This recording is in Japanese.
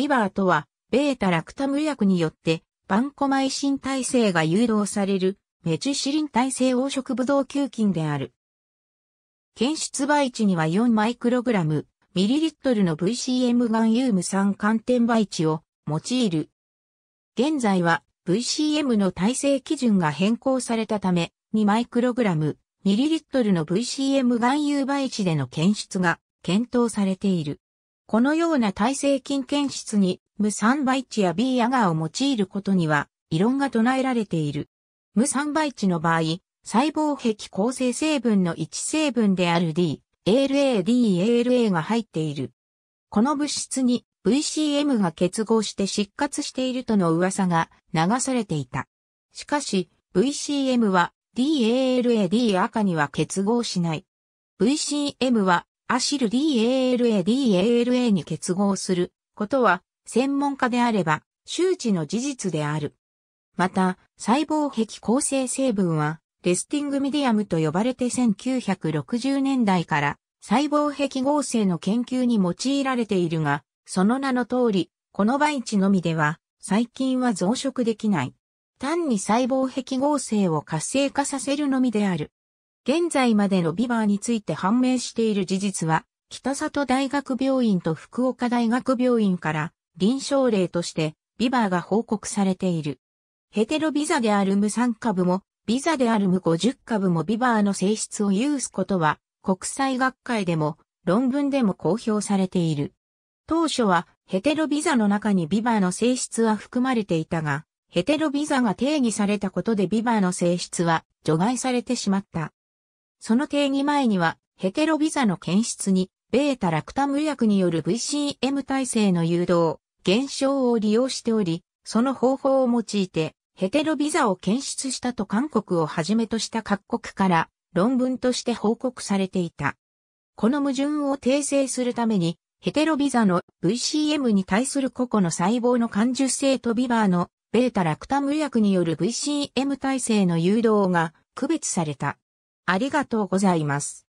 ビバーとは、ベータラクタム薬によって、バンコマイシン体制が誘導される、メチシリン耐性黄色ブドウ球菌である。検出培地には4マイクログラム、ミリリットルの VCM ガンユーム酸寒天培地を用いる。現在は VCM の耐性基準が変更されたため、2マイクログラム、ミリリットルの VCM 含有培地での検出が検討されている。このような耐性菌検出に、無酸倍値や B アガーを用いることには、異論が唱えられている。無酸倍値の場合、細胞壁構成成分の一成分である D、ALA、DALA が入っている。この物質に VCM が結合して失活しているとの噂が流されていた。しかし、VCM は DALA、D 赤には結合しない。VCM はアシル DALADALA に結合することは専門家であれば周知の事実である。また、細胞壁構成成分は、レスティングミディアムと呼ばれて1960年代から細胞壁合成の研究に用いられているが、その名の通り、この培地のみでは細菌は増殖できない。単に細胞壁合成を活性化させるのみである。現在までのビバーについて判明している事実は、北里大学病院と福岡大学病院から臨床例としてビバーが報告されている。ヘテロビザであるム3株も、ビザであるム50株もビバーの性質を有すことは、国際学会でも論文でも公表されている。当初はヘテロビザの中にビバーの性質は含まれていたが、ヘテロビザが定義されたことでビバーの性質は除外されてしまった。その定義前には、ヘテロビザの検出に、ベータラクタム薬による VCM 体制の誘導、現象を利用しており、その方法を用いて、ヘテロビザを検出したと韓国をはじめとした各国から論文として報告されていた。この矛盾を訂正するために、ヘテロビザの VCM に対する個々の細胞の感受性とビバーのベータラクタム薬による VCM 体制の誘導が区別された。ありがとうございます。